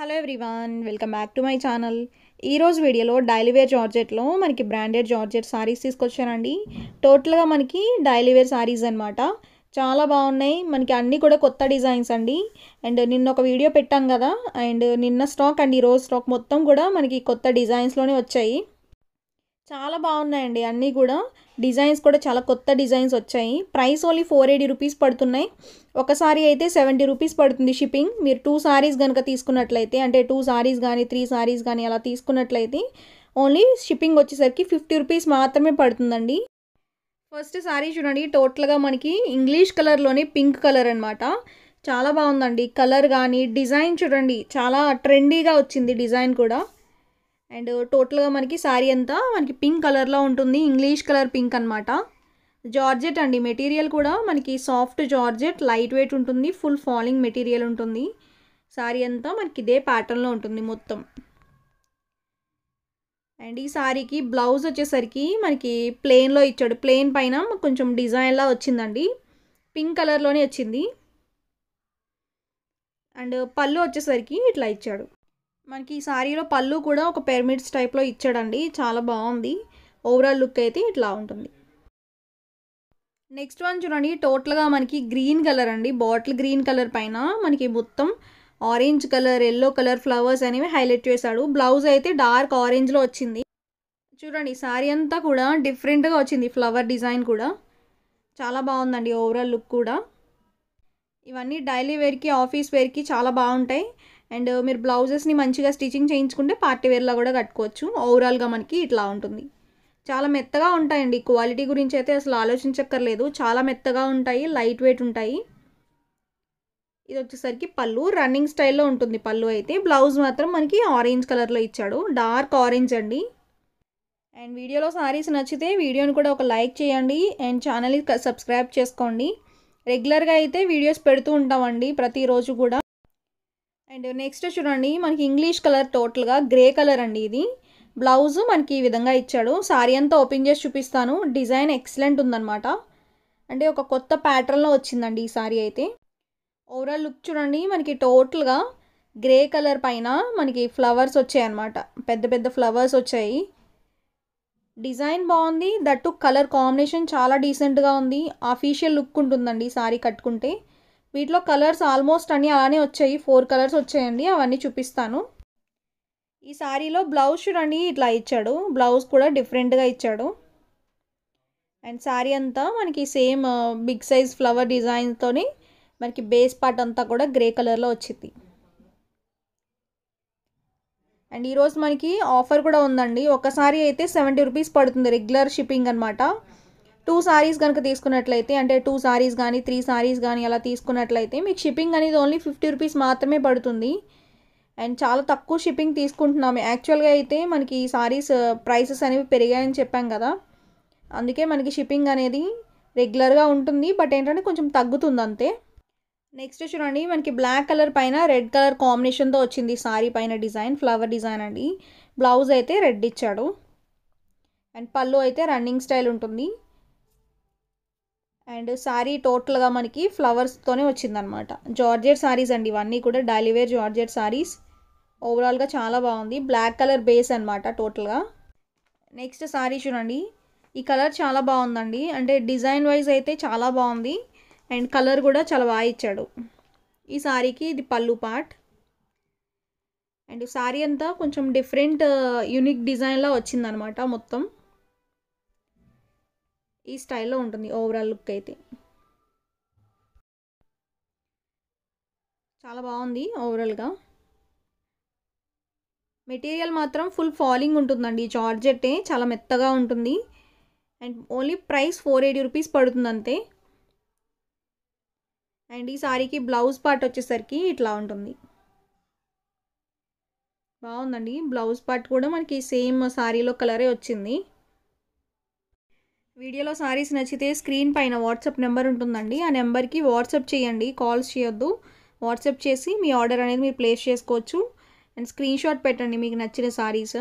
hello everyone welcome back to my channel ఈరోజు వీడియోలో daily wear జార్జెట్లో మనకి బ్రాండెడ్ జార్జెట్ సారీస్ తీసుకొచ్చానండి టోటల్గా మనకి డైలీవేర్ సారీస్ అనమాట చాలా బాగున్నాయి మనకి అన్నీ కూడా కొత్త డిజైన్స్ అండి అండ్ నిన్న ఒక వీడియో పెట్టాం కదా అండ్ నిన్న స్టాక్ అండి ఈరోజు స్టాక్ మొత్తం కూడా మనకి కొత్త డిజైన్స్లోనే వచ్చాయి చాలా బాగున్నాయండి అన్నీ కూడా డిజైన్స్ కూడా చాలా కొత్త డిజైన్స్ వచ్చాయి price only four eighty rupees పడుతున్నాయి ఒకసారి అయితే సెవెంటీ రూపీస్ పడుతుంది షిప్పింగ్ మీరు టూ సారీస్ కనుక తీసుకున్నట్లయితే అంటే టూ సారీస్ కానీ త్రీ సారీస్ కానీ అలా తీసుకున్నట్లయితే ఓన్లీ షిప్పింగ్ వచ్చేసరికి ఫిఫ్టీ రూపీస్ మాత్రమే పడుతుందండి ఫస్ట్ సారీ చూడండి టోటల్గా మనకి ఇంగ్లీష్ కలర్లోనే పింక్ కలర్ అనమాట చాలా బాగుందండి కలర్ కానీ డిజైన్ చూడండి చాలా ట్రెండీగా వచ్చింది డిజైన్ కూడా అండ్ టోటల్గా మనకి శారీ అంతా మనకి పింక్ కలర్లో ఉంటుంది ఇంగ్లీష్ కలర్ పింక్ అనమాట జార్జెట్ అండి మెటీరియల్ కూడా మనకి సాఫ్ట్ జార్జెట్ లైట్ వెయిట్ ఉంటుంది ఫుల్ ఫాలింగ్ మెటీరియల్ ఉంటుంది శారీ అంతా మనకి ఇదే ప్యాటర్న్లో ఉంటుంది మొత్తం అండ్ ఈ శారీకి బ్లౌజ్ వచ్చేసరికి మనకి ప్లెయిన్లో ఇచ్చాడు ప్లెయిన్ పైన కొంచెం డిజైన్లా వచ్చిందండి పింక్ కలర్లోనే వచ్చింది అండ్ పళ్ళు వచ్చేసరికి ఇట్లా ఇచ్చాడు మనకి ఈ శారీలో పళ్ళు కూడా ఒక పెరమిడ్స్ టైప్లో ఇచ్చాడండి చాలా బాగుంది ఓవరాల్ లుక్ అయితే ఇట్లా ఉంటుంది నెక్స్ట్ వన్ చూడండి టోటల్గా మనకి గ్రీన్ కలర్ అండి బాటిల్ గ్రీన్ కలర్ పైన మనకి మొత్తం orange colour yellow colour flowers అనేవి హైలైట్ చేశాడు బ్లౌజ్ అయితే డార్క్ ఆరెంజ్లో వచ్చింది చూడండి శారీ అంతా కూడా డిఫరెంట్గా వచ్చింది ఫ్లవర్ డిజైన్ కూడా చాలా బాగుందండి ఓవరాల్ లుక్ కూడా ఇవన్నీ డైలీ వేర్కి ఆఫీస్ వేర్కి చాలా బాగుంటాయి అండ్ మీరు బ్లౌజెస్ని మంచిగా స్టిచ్చింగ్ చేయించుకుంటే పార్టీ వేర్లా కూడా కట్టుకోవచ్చు ఓవరాల్గా మనకి ఇట్లా ఉంటుంది చాలా మెత్తగా ఉంటాయండి క్వాలిటీ గురించి అయితే అసలు ఆలోచించక్కర్లేదు చాలా మెత్తగా ఉంటాయి లైట్ వెయిట్ ఉంటాయి ఇది వచ్చేసరికి పళ్ళు రన్నింగ్ స్టైల్లో ఉంటుంది పళ్ళు అయితే బ్లౌజ్ మాత్రం మనకి ఆరెంజ్ కలర్లో ఇచ్చాడు డార్క్ ఆరెంజ్ అండి అండ్ వీడియోలో సారీస్ నచ్చితే వీడియోని కూడా ఒక లైక్ చేయండి అండ్ ఛానల్ని సబ్స్క్రైబ్ చేసుకోండి రెగ్యులర్గా అయితే వీడియోస్ పెడుతూ ఉంటామండి ప్రతిరోజు కూడా అండ్ నెక్స్ట్ చూడండి మనకి ఇంగ్లీష్ కలర్ టోటల్గా గ్రే కలర్ అండి ఇది బ్లౌజ్ మనకి ఈ విధంగా ఇచ్చాడు సారీ అంతా ఓపెన్ చేసి చూపిస్తాను డిజైన్ ఎక్సలెంట్ ఉందనమాట అంటే ఒక కొత్త ప్యాటర్న్లో వచ్చిందండి ఈ సారీ అయితే ఓవరాల్ లుక్ చూడండి మనకి టోటల్గా గ్రే కలర్ పైన మనకి ఫ్లవర్స్ వచ్చాయన్నమాట పెద్ద పెద్ద ఫ్లవర్స్ వచ్చాయి డిజైన్ బాగుంది దట్టు కలర్ కాంబినేషన్ చాలా డీసెంట్గా ఉంది అఫీషియల్ లుక్ ఉంటుందండి సారీ కట్టుకుంటే వీటిలో కలర్స్ ఆల్మోస్ట్ అన్నీ అలానే వచ్చాయి ఫోర్ కలర్స్ వచ్చాయండి అవన్నీ చూపిస్తాను ఈ శారీలో బ్లౌజ్ చూడండి ఇట్లా ఇచ్చాడు బ్లౌజ్ కూడా డిఫరెంట్గా ఇచ్చాడు అండ్ శారీ అంతా మనకి సేమ్ బిగ్ సైజ్ ఫ్లవర్ డిజైన్తోని మనకి బేస్ పార్ట్ అంతా కూడా గ్రే కలర్లో వచ్చింది అండ్ ఈరోజు మనకి ఆఫర్ కూడా ఉందండి ఒకసారి అయితే సెవెంటీ రూపీస్ పడుతుంది రెగ్యులర్ షిప్పింగ్ అనమాట టూ సారీస్ కనుక తీసుకున్నట్లయితే అంటే టూ సారీస్ కానీ త్రీ సారీస్ కానీ అలా తీసుకున్నట్లయితే మీకు షిప్పింగ్ అనేది ఓన్లీ ఫిఫ్టీ రూపీస్ మాత్రమే పడుతుంది అండ్ చాలా తక్కువ షిప్పింగ్ తీసుకుంటున్నాము యాక్చువల్గా అయితే మనకి ఈ సారీస్ ప్రైసెస్ అనేవి పెరిగాయని చెప్పాం కదా అందుకే మనకి షిప్పింగ్ అనేది రెగ్యులర్గా ఉంటుంది బట్ ఏంటంటే కొంచెం తగ్గుతుంది అంతే నెక్స్ట్ చూడండి మనకి బ్లాక్ కలర్ పైన రెడ్ కలర్ కాంబినేషన్తో వచ్చింది సారీ పైన డిజైన్ ఫ్లవర్ డిజైన్ అండి బ్లౌజ్ అయితే రెడ్ ఇచ్చాడు అండ్ పళ్ళు అయితే రన్నింగ్ స్టైల్ ఉంటుంది అండ్ శారీ టోటల్గా మనకి ఫ్లవర్స్తోనే వచ్చిందనమాట జార్జెట్ శారీస్ అండి ఇవన్నీ కూడా డైలీవేర్ జార్జెట్ శారీస్ ఓవరాల్గా చాలా బాగుంది బ్లాక్ కలర్ బేస్ అనమాట టోటల్గా నెక్స్ట్ శారీ చూడండి ఈ కలర్ చాలా బాగుందండి అంటే డిజైన్ వైజ్ అయితే చాలా బాగుంది అండ్ కలర్ కూడా చాలా బాగా ఇచ్చాడు ఈ శారీకి ఇది పళ్ళు పార్ట్ అండ్ శారీ అంతా కొంచెం డిఫరెంట్ యూనిక్ డిజైన్లా వచ్చిందనమాట మొత్తం ఈ స్టైల్లో ఉంటుంది ఓవరాల్ లుక్ అయితే చాలా బాగుంది ఓవరాల్గా మెటీరియల్ మాత్రం ఫుల్ ఫాలింగ్ ఉంటుందండి ఈ జార్జెట్టే చాలా మెత్తగా ఉంటుంది and only price four eighty rupees పడుతుంది అంతే అండ్ ఈ సారీకి బ్లౌజ్ పార్ట్ వచ్చేసరికి ఇట్లా ఉంటుంది బాగుందండి బ్లౌజ్ పార్ట్ కూడా మనకి సేమ్ సారీలో కలరే వచ్చింది వీడియోలో సారీస్ నచ్చితే స్క్రీన్ పైన వాట్సాప్ నెంబర్ ఉంటుందండి ఆ నెంబర్కి వాట్సాప్ చేయండి కాల్స్ చేయొద్దు వాట్సాప్ చేసి మీ ఆర్డర్ అనేది మీరు ప్లేస్ చేసుకోవచ్చు అండ్ స్క్రీన్ షాట్ పెట్టండి మీకు నచ్చిన సారీస్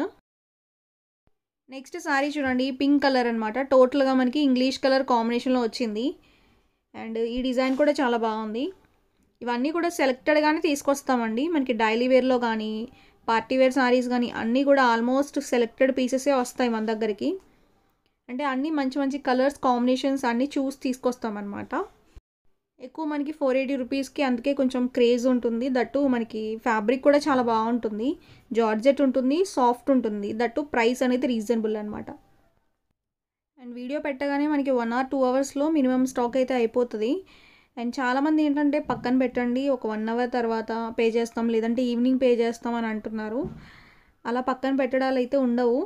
నెక్స్ట్ సారీ చూడండి పింక్ కలర్ అనమాట టోటల్గా మనకి ఇంగ్లీష్ కలర్ కాంబినేషన్లో వచ్చింది అండ్ ఈ డిజైన్ కూడా చాలా బాగుంది ఇవన్నీ కూడా సెలెక్టెడ్గానే తీసుకొస్తామండి మనకి డైలీ వేర్లో కానీ పార్టీ వేర్ సారీస్ కానీ అన్నీ కూడా ఆల్మోస్ట్ సెలెక్టెడ్ పీసెసే వస్తాయి మన దగ్గరికి అంటే అన్నీ మంచి మంచి కలర్స్ కాంబినేషన్స్ అన్నీ చూసి తీసుకొస్తామన్నమాట ఎక్కువ మనకి ఫోర్ ఎయిటీ రూపీస్కి అందుకే కొంచెం క్రేజ్ ఉంటుంది దట్టు మనకి ఫ్యాబ్రిక్ కూడా చాలా బాగుంటుంది జార్జెట్ ఉంటుంది సాఫ్ట్ ఉంటుంది దట్టు ప్రైస్ అనేది రీజనబుల్ అనమాట అండ్ వీడియో పెట్టగానే మనకి వన్ ఆర్ టూ అవర్స్లో మినిమం స్టాక్ అయితే అయిపోతుంది అండ్ చాలామంది ఏంటంటే పక్కన పెట్టండి ఒక వన్ అవర్ తర్వాత పే చేస్తాం లేదంటే ఈవినింగ్ పే చేస్తాం అని అంటున్నారు అలా పక్కన పెట్టడాలు అయితే ఉండవు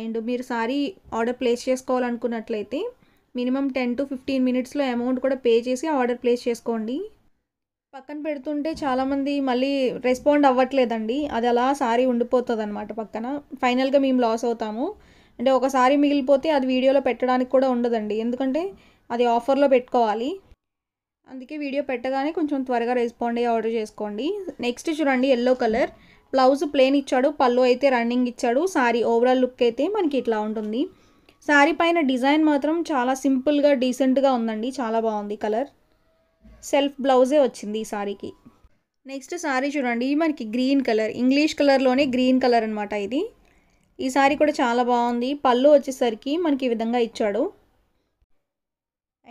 అండ్ మీరు సారీ ఆర్డర్ ప్లేస్ చేసుకోవాలనుకున్నట్లయితే మినిమం టెన్ టు ఫిఫ్టీన్ మినిట్స్లో అమౌంట్ కూడా పే చేసి ఆర్డర్ ప్లేస్ చేసుకోండి పక్కన పెడుతుంటే చాలామంది మళ్ళీ రెస్పాండ్ అవ్వట్లేదండి అది అలా సారీ ఉండిపోతుంది అనమాట పక్కన ఫైనల్గా మేము లాస్ అవుతాము అంటే ఒకసారి మిగిలిపోతే అది వీడియోలో పెట్టడానికి కూడా ఉండదండి ఎందుకంటే అది ఆఫర్లో పెట్టుకోవాలి అందుకే వీడియో పెట్టగానే కొంచెం త్వరగా రెస్పాండ్ అయ్యి ఆర్డర్ చేసుకోండి నెక్స్ట్ చూడండి ఎల్లో కలర్ బ్లౌజ్ ప్లేన్ ఇచ్చాడు పళ్ళు అయితే రన్నింగ్ ఇచ్చాడు సారీ ఓవరాల్ లుక్ అయితే మనకి ఇట్లా ఉంటుంది శారీ పైన డిజైన్ మాత్రం చాలా సింపుల్గా డీసెంట్గా ఉందండి చాలా బాగుంది కలర్ సెల్ఫ్ బ్లౌజే వచ్చింది ఈ శారీకి నెక్స్ట్ శారీ చూడండి మనకి గ్రీన్ కలర్ ఇంగ్లీష్ కలర్లోనే గ్రీన్ కలర్ అనమాట ఇది ఈ శారీ కూడా చాలా బాగుంది పళ్ళు వచ్చేసరికి మనకి ఈ విధంగా ఇచ్చాడు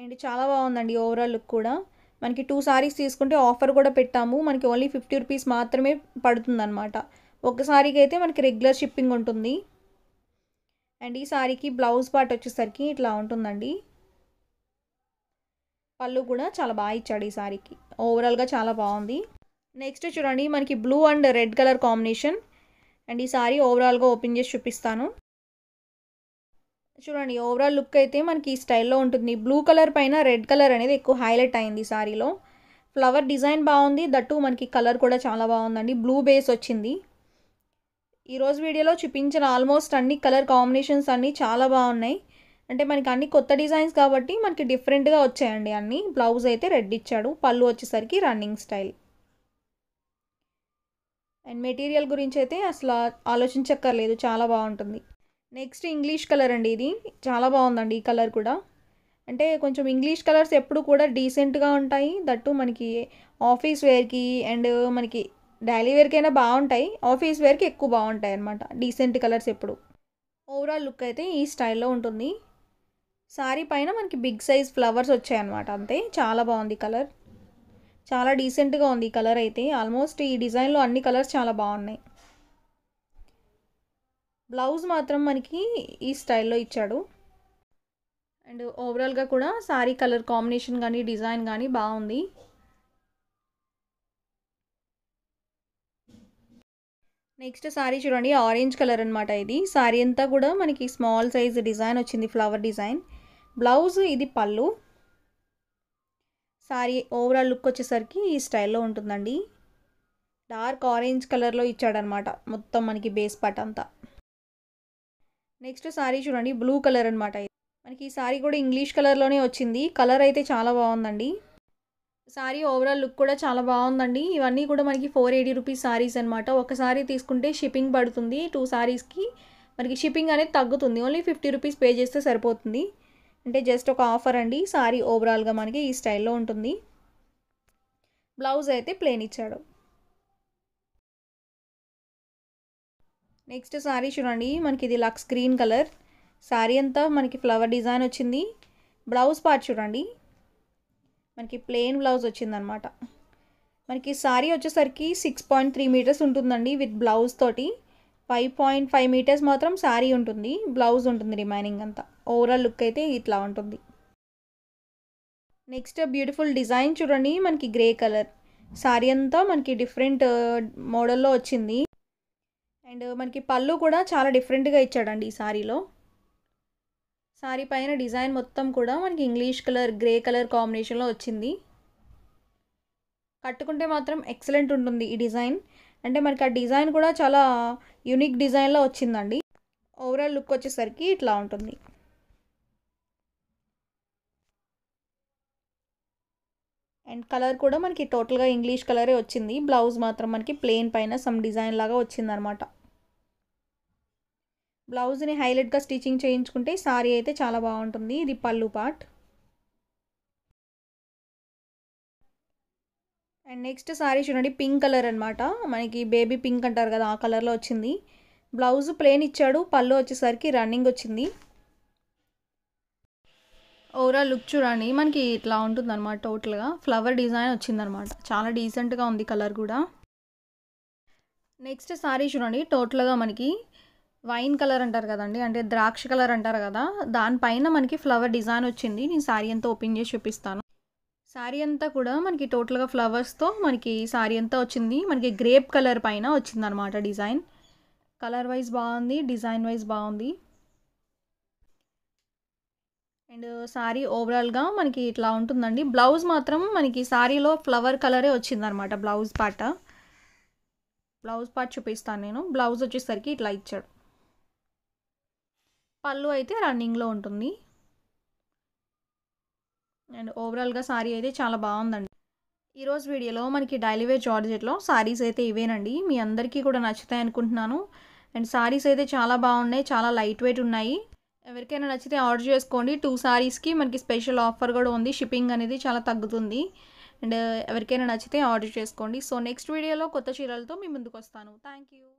అండ్ చాలా బాగుందండి ఓవరాల్ లుక్ కూడా మనకి టూ సారీస్ తీసుకుంటే ఆఫర్ కూడా పెట్టాము మనకి ఓన్లీ ఫిఫ్టీ రూపీస్ మాత్రమే పడుతుందన్నమాట ఒకసారికి అయితే మనకి రెగ్యులర్ షిప్పింగ్ ఉంటుంది అండ్ ఈ సారీకి బ్లౌజ్ పార్ట్ వచ్చేసరికి ఇట్లా ఉంటుందండి పళ్ళు కూడా చాలా బాగా ఇచ్చాడు ఈ సారీకి ఓవరాల్గా చాలా బాగుంది నెక్స్ట్ చూడండి మనకి blue and red colour combination and ఈ సారీ ఓవరాల్గా ఓపెన్ చేసి చూపిస్తాను చూడండి ఓవరాల్ లుక్ అయితే మనకి ఈ స్టైల్లో ఉంటుంది బ్లూ కలర్ పైన రెడ్ కలర్ అనేది ఎక్కువ హైలైట్ అయింది సారీలో ఫ్లవర్ డిజైన్ బాగుంది దట్టు మనకి కలర్ కూడా చాలా బాగుందండి బ్లూ బేస్ వచ్చింది ఈరోజు వీడియోలో చూపించిన ఆల్మోస్ట్ అన్ని కలర్ కాంబినేషన్స్ అన్నీ చాలా బాగున్నాయి అంటే మనకి అన్ని కొత్త డిజైన్స్ కాబట్టి మనకి డిఫరెంట్గా వచ్చాయండి అన్ని బ్లౌజ్ అయితే రెడ్ ఇచ్చాడు పళ్ళు వచ్చేసరికి రన్నింగ్ స్టైల్ అండ్ మెటీరియల్ గురించి అయితే అసలు ఆలోచించక్కర్లేదు చాలా బాగుంటుంది నెక్స్ట్ ఇంగ్లీష్ కలర్ అండి ఇది చాలా బాగుందండి ఈ కలర్ కూడా అంటే కొంచెం ఇంగ్లీష్ కలర్స్ ఎప్పుడు కూడా డీసెంట్గా ఉంటాయి దట్టు మనకి ఆఫీస్ వేర్కి అండ్ మనకి డైలీ వేర్కైనా బాగుంటాయి ఆఫీస్ వేర్కి ఎక్కువ బాగుంటాయి అనమాట డీసెంట్ కలర్స్ ఎప్పుడు ఓవరాల్ లుక్ అయితే ఈ స్టైల్లో ఉంటుంది శారీ పైన మనకి బిగ్ సైజ్ ఫ్లవర్స్ వచ్చాయన్నమాట అంతే చాలా బాగుంది కలర్ చాలా డీసెంట్గా ఉంది ఈ కలర్ అయితే ఆల్మోస్ట్ ఈ డిజైన్లో అన్ని కలర్స్ చాలా బాగున్నాయి బ్లౌజ్ మాత్రం మనకి ఈ స్టైల్లో ఇచ్చాడు అండ్ ఓవరాల్గా కూడా శారీ కలర్ కాంబినేషన్ కానీ డిజైన్ కానీ బాగుంది నెక్స్ట్ శారీ చూడండి ఆరెంజ్ కలర్ అనమాట ఇది శారీ అంతా కూడా మనకి స్మాల్ సైజ్ డిజైన్ వచ్చింది ఫ్లవర్ డిజైన్ బ్లౌజ్ ఇది పళ్ళు శారీ ఓవరాల్ లుక్ వచ్చేసరికి ఈ స్టైల్లో ఉంటుందండి డార్క్ ఆరెంజ్ కలర్లో ఇచ్చాడనమాట మొత్తం మనకి బేస్ పట్ అంతా నెక్స్ట్ శారీ చూడండి బ్లూ కలర్ అనమాట మనకి ఈ శారీ కూడా ఇంగ్లీష్ కలర్లోనే వచ్చింది కలర్ అయితే చాలా బాగుందండి శారీ ఓవరాల్ లుక్ కూడా చాలా బాగుందండి ఇవన్నీ కూడా మనకి ఫోర్ ఎయిటీ రూపీస్ శారీస్ అనమాట ఒక శారీ తీసుకుంటే షిప్పింగ్ పడుతుంది టూ శారీస్కి మనకి షిప్పింగ్ అనేది తగ్గుతుంది ఓన్లీ ఫిఫ్టీ రూపీస్ పే చేస్తే సరిపోతుంది అంటే జస్ట్ ఒక ఆఫర్ అండి శారీ ఓవరాల్గా మనకి ఈ స్టైల్లో ఉంటుంది బ్లౌజ్ అయితే ప్లేన్ ఇచ్చాడు నెక్స్ట్ శారీ చూడండి మనకి ఇది లక్స్ గ్రీన్ కలర్ శారీ అంతా మనకి ఫ్లవర్ డిజైన్ వచ్చింది బ్లౌజ్ పార్ట్ చూడండి మనకి ప్లెయిన్ బ్లౌజ్ వచ్చిందనమాట మనకి శారీ వచ్చేసరికి సిక్స్ పాయింట్ త్రీ మీటర్స్ ఉంటుందండి విత్ బ్లౌజ్ తోటి ఫైవ్ పాయింట్ ఫైవ్ మీటర్స్ మాత్రం శారీ ఉంటుంది బ్లౌజ్ ఉంటుంది రిమైనింగ్ అంతా ఓవరాల్ లుక్ అయితే ఇట్లా ఉంటుంది నెక్స్ట్ బ్యూటిఫుల్ డిజైన్ చూడండి మనకి గ్రే కలర్ శారీ అంతా మనకి డిఫరెంట్ మోడల్లో వచ్చింది అండ్ మనకి పళ్ళు కూడా చాలా డిఫరెంట్గా ఇచ్చాడండి ఈ శారీలో శారీ పైన డిజైన్ మొత్తం కూడా మనకి ఇంగ్లీష్ కలర్ గ్రే కలర్ కాంబినేషన్లో వచ్చింది కట్టుకుంటే మాత్రం ఎక్సలెంట్ ఉంటుంది ఈ డిజైన్ అంటే మనకి ఆ డిజైన్ కూడా చాలా యూనిక్ డిజైన్లో వచ్చిందండి ఓవరాల్ లుక్ వచ్చేసరికి ఇట్లా ఉంటుంది అండ్ కలర్ కూడా మనకి టోటల్గా ఇంగ్లీష్ కలరే వచ్చింది బ్లౌజ్ మాత్రం మనకి ప్లెయిన్ పైన సమ్ డిజైన్ లాగా వచ్చిందనమాట బ్లౌజ్ని హైలైట్గా స్టిచ్చింగ్ చేయించుకుంటే సారీ అయితే చాలా బాగుంటుంది ఇది పళ్ళు పార్ట్ అండ్ నెక్స్ట్ సారీ చూడండి పింక్ కలర్ అనమాట మనకి బేబీ పింక్ అంటారు కదా ఆ కలర్లో వచ్చింది బ్లౌజ్ ప్లేన్ ఇచ్చాడు పళ్ళు వచ్చేసరికి రన్నింగ్ వచ్చింది ఓవరాల్ లుక్ చూడండి మనకి ఇట్లా ఉంటుంది అనమాట టోటల్గా ఫ్లవర్ డిజైన్ వచ్చిందనమాట చాలా డీసెంట్గా ఉంది కలర్ కూడా నెక్స్ట్ సారీ చూడండి టోటల్గా మనకి వైన్ కలర్ అంటారు కదండి అంటే ద్రాక్ష కలర్ అంటారు కదా దానిపైన మనకి ఫ్లవర్ డిజైన్ వచ్చింది నేను శారీ అంతా ఓపెన్ చేసి చూపిస్తాను శారీ అంతా కూడా మనకి టోటల్గా ఫ్లవర్స్తో మనకి శారీ అంతా వచ్చింది మనకి గ్రేప్ కలర్ పైన వచ్చింది అనమాట డిజైన్ కలర్ వైజ్ బాగుంది డిజైన్ వైజ్ బాగుంది అండ్ శారీ ఓవరాల్గా మనకి ఇట్లా ఉంటుందండి బ్లౌజ్ మాత్రం మనకి శారీలో ఫ్లవర్ కలరే వచ్చింది అనమాట బ్లౌజ్ పాట బ్లౌజ్ పార్ట్ చూపిస్తాను నేను బ్లౌజ్ వచ్చేసరికి ఇట్లా ఇచ్చాడు పళ్ళు అయితే రన్నింగ్లో ఉంటుంది అండ్ ఓవరాల్గా శారీ అయితే చాలా బాగుందండి ఈరోజు వీడియోలో మనకి డైలీ జార్జెట్లో శారీస్ అయితే ఇవేనండి మీ అందరికీ కూడా నచ్చుతాయి అనుకుంటున్నాను అండ్ శారీస్ అయితే చాలా బాగున్నాయి చాలా లైట్ వెయిట్ ఉన్నాయి ఎవరికైనా నచ్చితే ఆర్డర్ చేసుకోండి టూ శారీస్కి మనకి స్పెషల్ ఆఫర్ కూడా ఉంది షిప్పింగ్ అనేది చాలా తగ్గుతుంది అండ్ ఎవరికైనా నచ్చితే ఆర్డర్ చేసుకోండి సో నెక్స్ట్ వీడియోలో కొత్త చీరలతో మీ ముందుకు వస్తాను థ్యాంక్ యూ